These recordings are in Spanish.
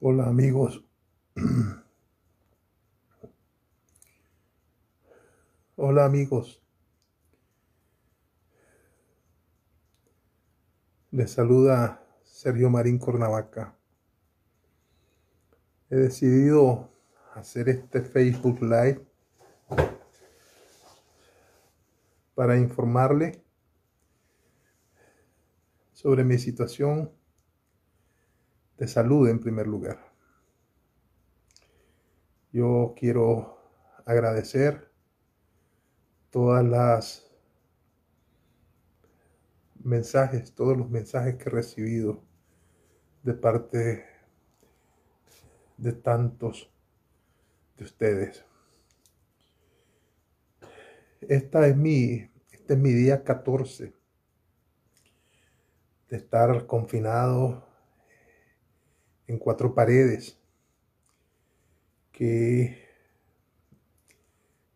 Hola amigos. Hola amigos. Les saluda Sergio Marín Cornavaca. He decidido hacer este Facebook Live para informarle sobre mi situación te saludo en primer lugar. Yo quiero agradecer todas las mensajes, todos los mensajes que he recibido de parte de tantos de ustedes. Esta es mi, este es mi día 14 de estar confinado en cuatro paredes que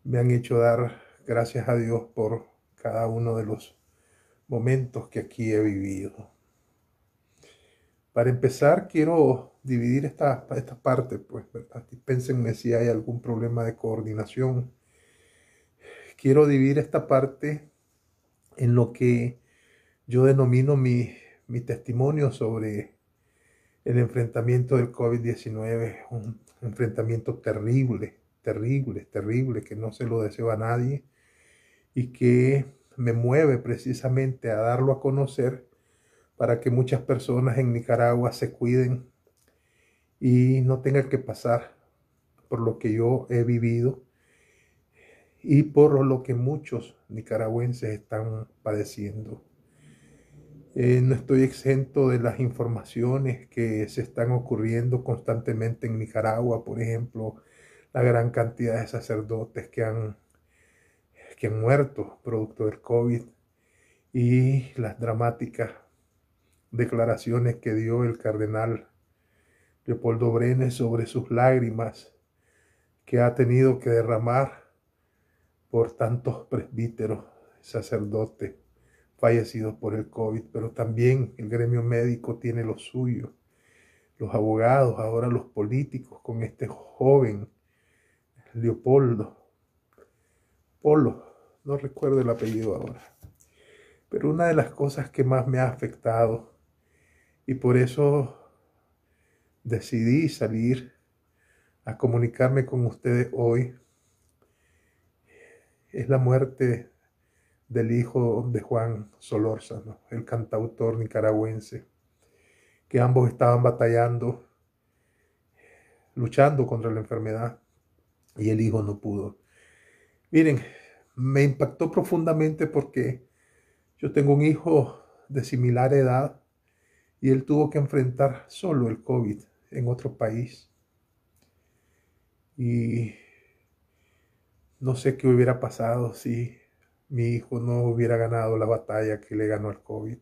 me han hecho dar gracias a Dios por cada uno de los momentos que aquí he vivido. Para empezar, quiero dividir esta, parte, pues, ¿verdad? si hay algún problema de coordinación. Quiero dividir esta parte en lo que yo denomino mi, mi testimonio sobre el enfrentamiento del COVID-19 es un enfrentamiento terrible, terrible, terrible, que no se lo deseo a nadie y que me mueve precisamente a darlo a conocer para que muchas personas en Nicaragua se cuiden y no tengan que pasar por lo que yo he vivido y por lo que muchos nicaragüenses están padeciendo. Eh, no estoy exento de las informaciones que se están ocurriendo constantemente en Nicaragua, por ejemplo, la gran cantidad de sacerdotes que han, que han muerto producto del COVID y las dramáticas declaraciones que dio el cardenal Leopoldo Brenes sobre sus lágrimas que ha tenido que derramar por tantos presbíteros, sacerdotes, fallecidos por el COVID, pero también el gremio médico tiene lo suyo, los abogados, ahora los políticos con este joven Leopoldo, Polo, no recuerdo el apellido ahora, pero una de las cosas que más me ha afectado y por eso decidí salir a comunicarme con ustedes hoy es la muerte del hijo de Juan Solórzano, el cantautor nicaragüense, que ambos estaban batallando, luchando contra la enfermedad y el hijo no pudo. Miren, me impactó profundamente porque yo tengo un hijo de similar edad y él tuvo que enfrentar solo el COVID en otro país. Y no sé qué hubiera pasado si mi hijo no hubiera ganado la batalla que le ganó al COVID.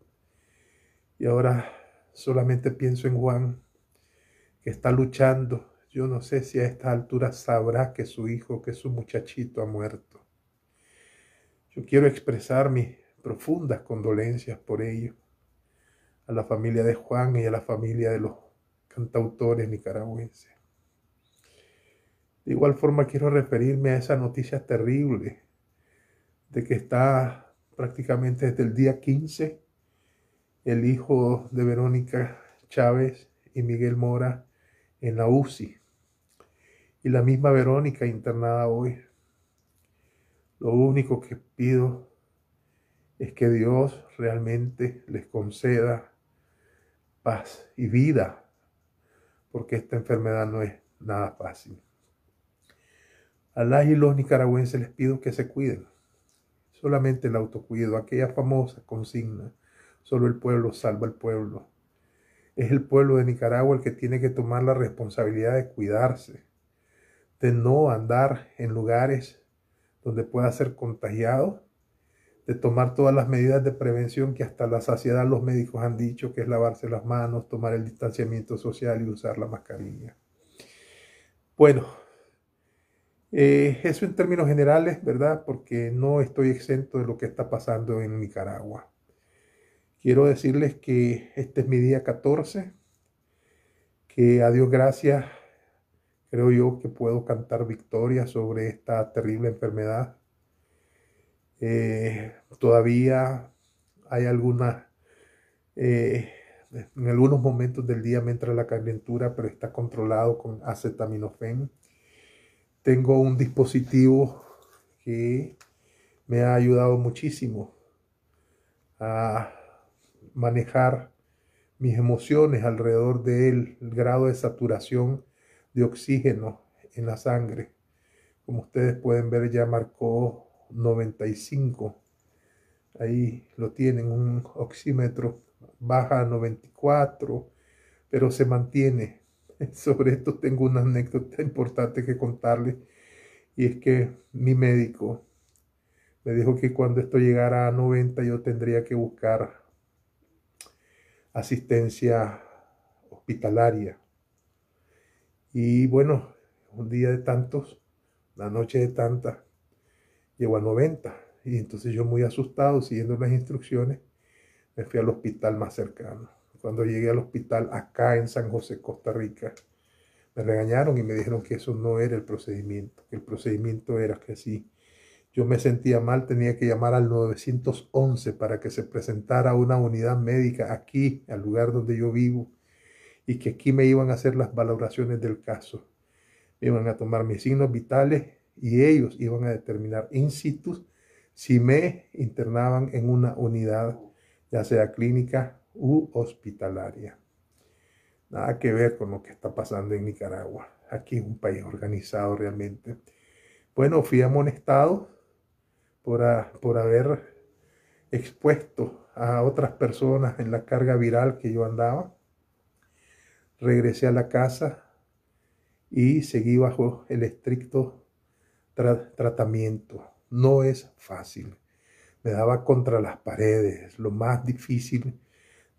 Y ahora solamente pienso en Juan, que está luchando. Yo no sé si a esta altura sabrá que su hijo, que su muchachito ha muerto. Yo quiero expresar mis profundas condolencias por ello a la familia de Juan y a la familia de los cantautores nicaragüenses. De igual forma quiero referirme a esa noticia terrible de que está prácticamente desde el día 15, el hijo de Verónica Chávez y Miguel Mora en la UCI. Y la misma Verónica internada hoy. Lo único que pido es que Dios realmente les conceda paz y vida, porque esta enfermedad no es nada fácil. A las y los nicaragüenses les pido que se cuiden, solamente el autocuido, aquella famosa consigna, solo el pueblo salva al pueblo. Es el pueblo de Nicaragua el que tiene que tomar la responsabilidad de cuidarse, de no andar en lugares donde pueda ser contagiado, de tomar todas las medidas de prevención que hasta la saciedad los médicos han dicho, que es lavarse las manos, tomar el distanciamiento social y usar la mascarilla. Bueno, eh, eso en términos generales, ¿verdad? Porque no estoy exento de lo que está pasando en Nicaragua. Quiero decirles que este es mi día 14, que a Dios gracias, creo yo que puedo cantar victoria sobre esta terrible enfermedad. Eh, todavía hay algunas, eh, en algunos momentos del día me entra la calentura, pero está controlado con acetaminofén tengo un dispositivo que me ha ayudado muchísimo a manejar mis emociones alrededor del grado de saturación de oxígeno en la sangre. Como ustedes pueden ver ya marcó 95. Ahí lo tienen, un oxímetro baja a 94, pero se mantiene sobre esto tengo una anécdota importante que contarles. Y es que mi médico me dijo que cuando esto llegara a 90 yo tendría que buscar asistencia hospitalaria. Y bueno, un día de tantos, la noche de tantas, llegó a 90. Y entonces yo muy asustado, siguiendo las instrucciones, me fui al hospital más cercano cuando llegué al hospital acá en San José, Costa Rica. Me regañaron y me dijeron que eso no era el procedimiento, que el procedimiento era que sí yo me sentía mal tenía que llamar al 911 para que se presentara una unidad médica aquí, al lugar donde yo vivo, y que aquí me iban a hacer las valoraciones del caso. Me iban a tomar mis signos vitales y ellos iban a determinar in situ si me internaban en una unidad, ya sea clínica u hospitalaria. Nada que ver con lo que está pasando en Nicaragua. Aquí es un país organizado realmente. Bueno, fui amonestado por, por haber expuesto a otras personas en la carga viral que yo andaba. Regresé a la casa y seguí bajo el estricto tratamiento. No es fácil. Me daba contra las paredes. Lo más difícil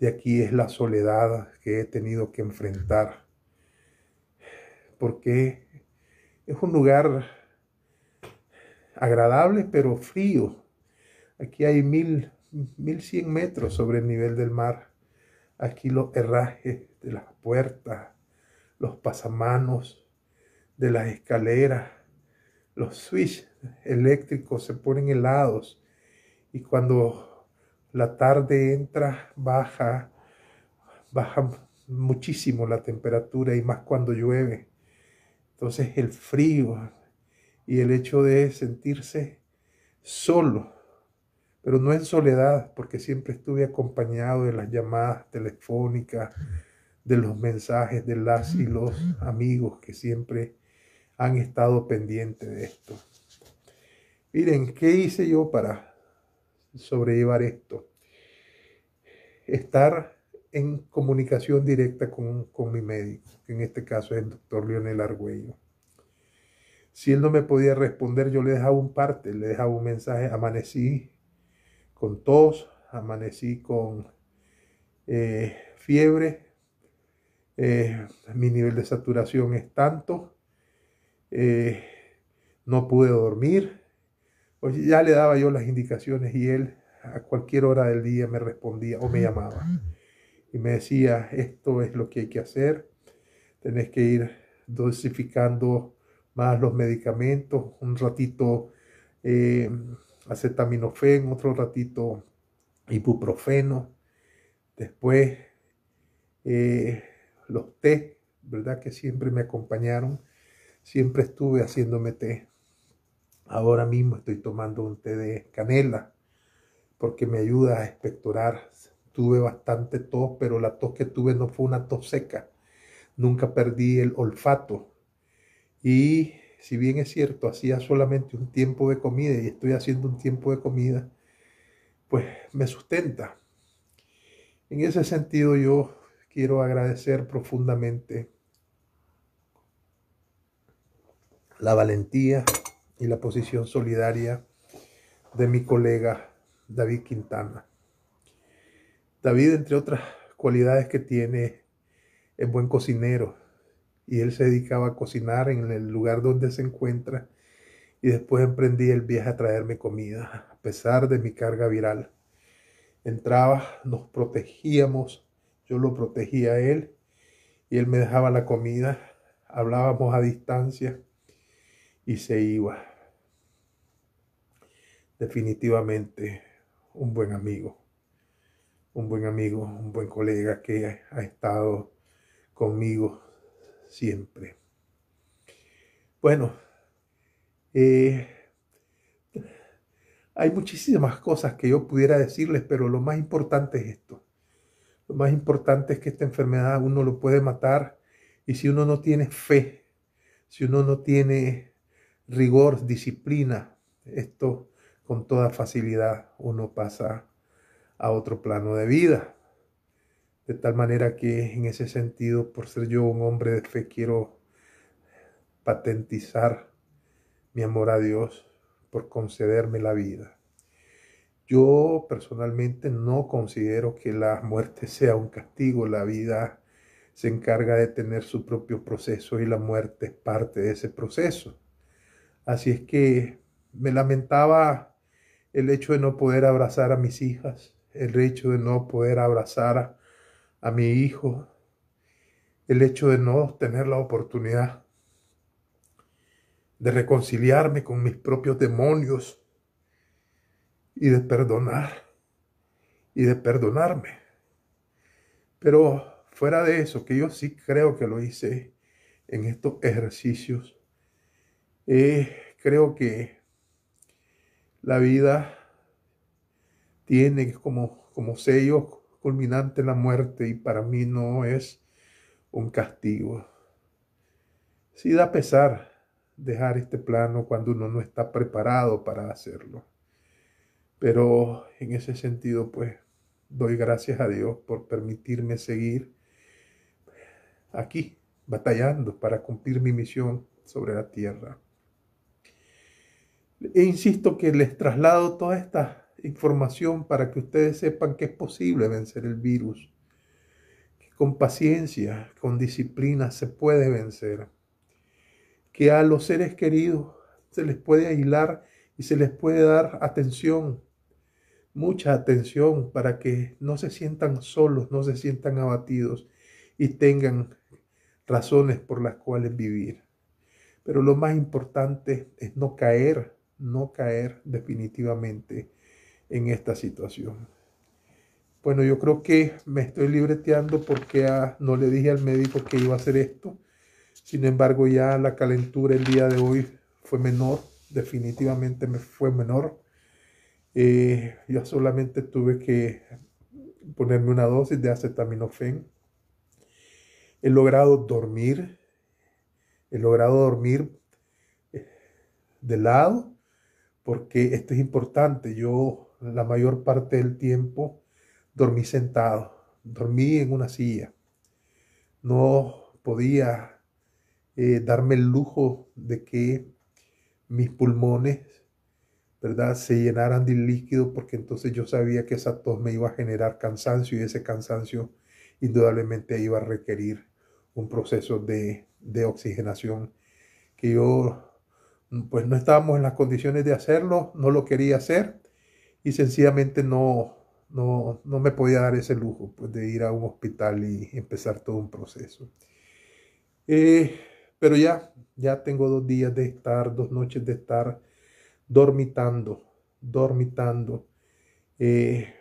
de aquí es la soledad que he tenido que enfrentar, porque es un lugar agradable pero frío. Aquí hay mil, cien metros sobre el nivel del mar. Aquí los herrajes de las puertas, los pasamanos de las escaleras, los switches eléctricos se ponen helados y cuando la tarde entra, baja, baja muchísimo la temperatura y más cuando llueve. Entonces el frío y el hecho de sentirse solo, pero no en soledad, porque siempre estuve acompañado de las llamadas telefónicas, de los mensajes de las y los amigos que siempre han estado pendientes de esto. Miren, ¿qué hice yo para sobrellevar esto. Estar en comunicación directa con, mi médico, que en este caso es el doctor Leonel Argüello. Si él no me podía responder, yo le dejaba un parte, le dejaba un mensaje. Amanecí con tos, amanecí con eh, fiebre, eh, mi nivel de saturación es tanto, eh, no pude dormir, ya le daba yo las indicaciones y él a cualquier hora del día me respondía o me ah, llamaba ah. y me decía, esto es lo que hay que hacer, tenés que ir dosificando más los medicamentos, un ratito eh, acetaminofén, otro ratito ibuprofeno, después eh, los té, ¿verdad? Que siempre me acompañaron, siempre estuve haciéndome té. Ahora mismo estoy tomando un té de canela porque me ayuda a expectorar. Tuve bastante tos, pero la tos que tuve no fue una tos seca. Nunca perdí el olfato. Y si bien es cierto, hacía solamente un tiempo de comida y estoy haciendo un tiempo de comida, pues me sustenta. En ese sentido yo quiero agradecer profundamente la valentía y la posición solidaria de mi colega David Quintana. David, entre otras cualidades que tiene, es buen cocinero y él se dedicaba a cocinar en el lugar donde se encuentra y después emprendí el viaje a traerme comida, a pesar de mi carga viral. Entraba, nos protegíamos, yo lo protegía a él y él me dejaba la comida, hablábamos a distancia y se iba definitivamente un buen amigo, un buen amigo, un buen colega que ha estado conmigo siempre. Bueno, eh, hay muchísimas cosas que yo pudiera decirles, pero lo más importante es esto. Lo más importante es que esta enfermedad uno lo puede matar y si uno no tiene fe, si uno no tiene rigor, disciplina, esto con toda facilidad uno pasa a otro plano de vida. De tal manera que en ese sentido, por ser yo un hombre de fe, quiero patentizar mi amor a Dios por concederme la vida. Yo personalmente no considero que la muerte sea un castigo, la vida se encarga de tener su propio proceso y la muerte es parte de ese proceso. Así es que me lamentaba el hecho de no poder abrazar a mis hijas, el hecho de no poder abrazar a, mi hijo, el hecho de no tener la oportunidad de reconciliarme con mis propios demonios y de perdonar y de perdonarme. Pero fuera de eso, que yo sí creo que lo hice en estos ejercicios, eh, creo que la vida tiene como, como sello culminante la muerte y para mí no es un castigo. Sí da pesar dejar este plano cuando uno no está preparado para hacerlo. Pero en ese sentido, pues, doy gracias a Dios por permitirme seguir aquí, batallando para cumplir mi misión sobre la tierra. E insisto que les traslado toda esta información para que ustedes sepan que es posible vencer el virus, que con paciencia, con disciplina se puede vencer, que a los seres queridos se les puede aislar y se les puede dar atención, mucha atención para que no se sientan solos, no se sientan abatidos y tengan razones por las cuales vivir. Pero lo más importante es no caer no caer definitivamente en esta situación. Bueno, yo creo que me estoy libreteando porque ah, no le dije al médico que iba a hacer esto. Sin embargo, ya la calentura el día de hoy fue menor, definitivamente me fue menor. Eh, yo solamente tuve que ponerme una dosis de acetaminofén. He logrado dormir, he logrado dormir eh, de lado porque esto es importante. Yo la mayor parte del tiempo dormí sentado, dormí en una silla. No podía eh, darme el lujo de que mis pulmones, ¿verdad?, se llenaran de líquido porque entonces yo sabía que esa tos me iba a generar cansancio y ese cansancio indudablemente iba a requerir un proceso de, de oxigenación que yo pues no estábamos en las condiciones de hacerlo, no lo quería hacer y sencillamente no, no, no me podía dar ese lujo pues, de ir a un hospital y empezar todo un proceso. Eh, pero ya, ya tengo dos días de estar, dos noches de estar dormitando, dormitando, eh,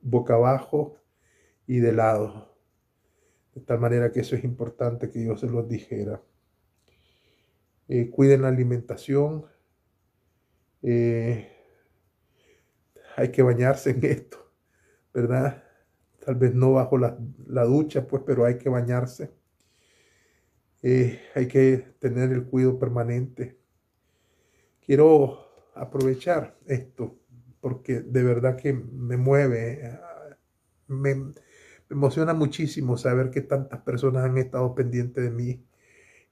boca abajo y de lado. De tal manera que eso es importante que yo se los dijera. Eh, cuiden la alimentación, eh, hay que bañarse en esto, ¿verdad? Tal vez no bajo la, ducha, pues, pero hay que bañarse. Eh, hay que tener el cuidado permanente. Quiero aprovechar esto porque de verdad que me mueve, me, emociona muchísimo saber que tantas personas han estado pendientes de mí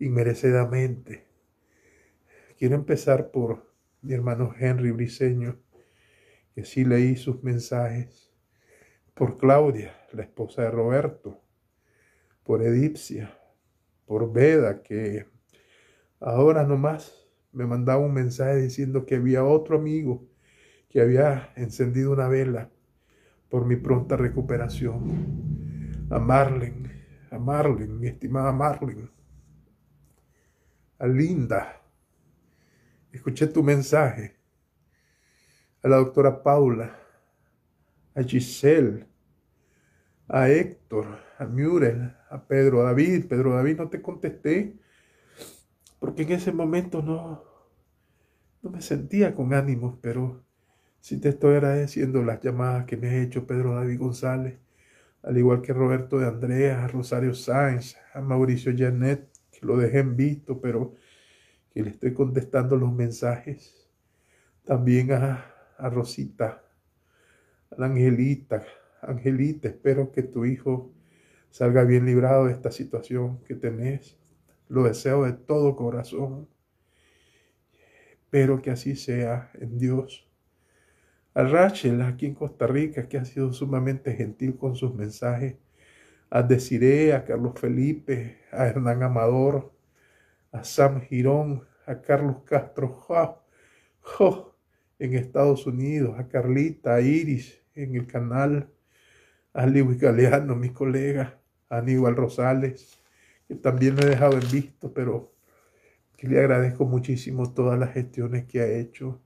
inmerecedamente. Quiero empezar por mi hermano Henry Briseño, que sí leí sus mensajes, por Claudia, la esposa de Roberto, por Edipcia. por Veda, que ahora nomás me mandaba un mensaje diciendo que había otro amigo que había encendido una vela por mi pronta recuperación. A Marlene, a Marlene, mi estimada Marlene. a Linda, escuché tu mensaje, a la doctora Paula, a Giselle, a Héctor, a Murel, a Pedro David. Pedro David no te contesté porque en ese momento no, no me sentía con ánimos, pero sí te estoy agradeciendo las llamadas que me ha hecho Pedro David González, al igual que Roberto de Andrea, a Rosario Sáenz, a Mauricio Janet, que lo dejé en visto, pero que le estoy contestando los mensajes. También a, Rosita, a la Angelita. Angelita, espero que tu hijo salga bien librado de esta situación que tenés. Lo deseo de todo corazón. Espero que así sea en Dios. A Rachel, aquí en Costa Rica, que ha sido sumamente gentil con sus mensajes. A Desiree, a Carlos Felipe, a Hernán Amador, a Sam Girón, a Carlos Castro en Estados Unidos, a Carlita, a Iris en el canal, a Lewis Galeano, mi colega, a Aníbal Rosales, que también me he dejado en visto, pero que le agradezco muchísimo todas las gestiones que ha hecho,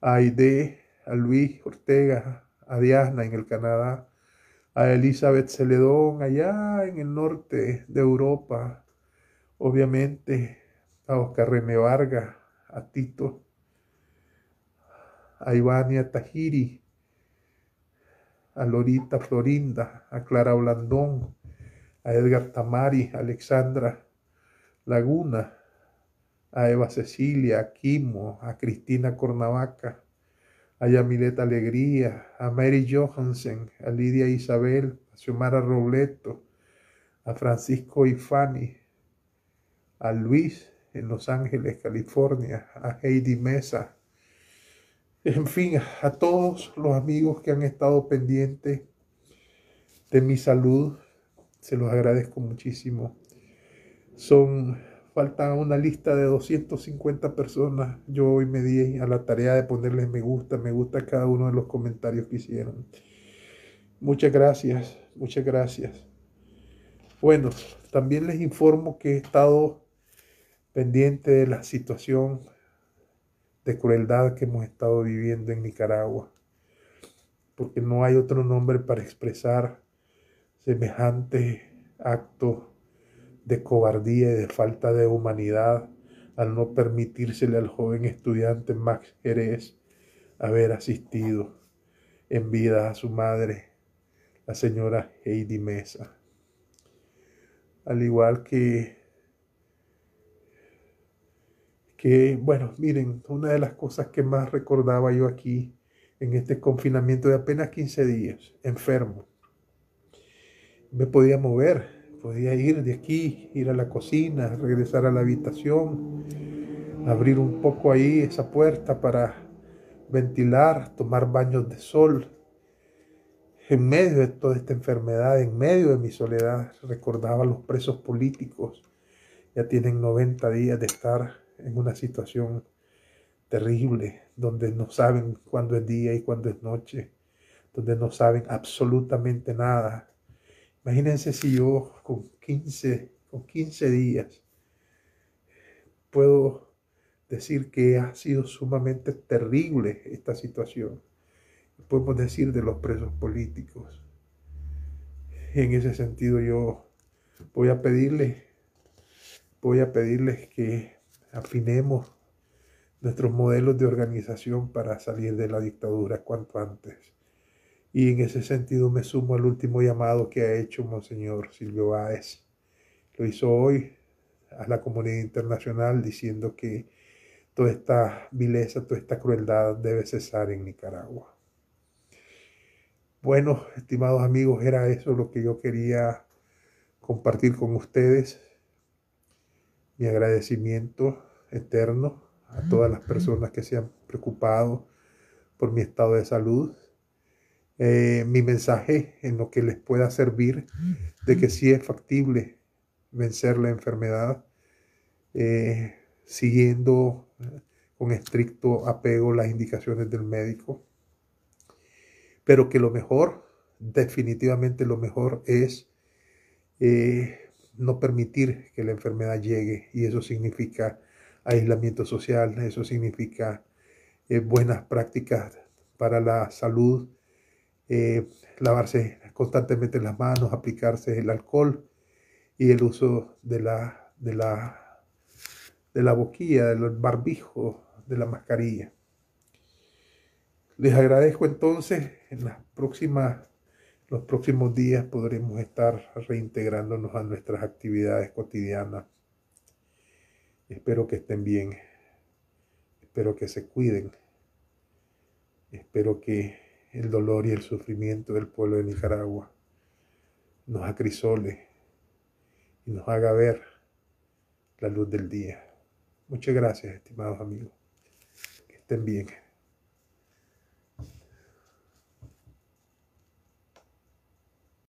a Aide, a Luis Ortega, a Diana en el Canadá, a Elizabeth Celedón allá en el norte de Europa, obviamente a Oscar Reme Varga, a Tito, a Ivania Tajiri, a Lorita Florinda, a Clara Blandón, a Edgar Tamari, a Alexandra Laguna, a Eva Cecilia, a Kimo, a Cristina Cornavaca, a Yamileta Alegría, a Mary Johansen, a Lidia Isabel, a Xiomara Robleto, a Francisco Ifani, a Luis en Los Ángeles, California, a Heidi Mesa, en fin, a todos los amigos que han estado pendientes de mi salud, se los agradezco muchísimo. Son, falta una lista de 250 personas. Yo hoy me di a la tarea de ponerles me gusta, me gusta cada uno de los comentarios que hicieron. Muchas gracias, muchas gracias. Bueno, también les informo que he estado pendiente de la situación de crueldad que hemos estado viviendo en Nicaragua, porque no hay otro nombre para expresar semejante acto de cobardía y de falta de humanidad al no permitírsele al joven estudiante Max Jerez haber asistido en vida a su madre, la señora Heidi Mesa. Al igual que que, bueno, miren, una de las cosas que más recordaba yo aquí en este confinamiento de apenas 15 días, enfermo. Me podía mover, podía ir de aquí, ir a la cocina, regresar a la habitación, abrir un poco ahí esa puerta para ventilar, tomar baños de sol. En medio de toda esta enfermedad, en medio de mi soledad, recordaba a los presos políticos. Ya tienen 90 días de estar en una situación terrible, donde no saben cuándo es día y cuándo es noche, donde no saben absolutamente nada. Imagínense si yo con 15, con 15 días puedo decir que ha sido sumamente terrible esta situación. Podemos decir de los presos políticos. En ese sentido yo voy a pedirles, voy a pedirles que afinemos nuestros modelos de organización para salir de la dictadura cuanto antes. Y en ese sentido me sumo al último llamado que ha hecho Monseñor Silvio Báez. Lo hizo hoy a la comunidad internacional diciendo que toda esta vileza, toda esta crueldad debe cesar en Nicaragua. Bueno, estimados amigos, era eso lo que yo quería compartir con ustedes mi agradecimiento eterno a ah, todas las personas que se han preocupado por mi estado de salud. Eh, mi mensaje en lo que les pueda servir de que sí es factible vencer la enfermedad eh, siguiendo con estricto apego las indicaciones del médico. Pero que lo mejor, definitivamente lo mejor es eh, no permitir que la enfermedad llegue y eso significa aislamiento social, eso significa eh, buenas prácticas para la salud, eh, lavarse constantemente las manos, aplicarse el alcohol y el uso de la, de la, de la boquilla, del barbijo, de la mascarilla. Les agradezco entonces en las próximas los próximos días podremos estar reintegrándonos a nuestras actividades cotidianas. Espero que estén bien. Espero que se cuiden. Espero que el dolor y el sufrimiento del pueblo de Nicaragua nos acrisole y nos haga ver la luz del día. Muchas gracias, estimados amigos. Que estén bien.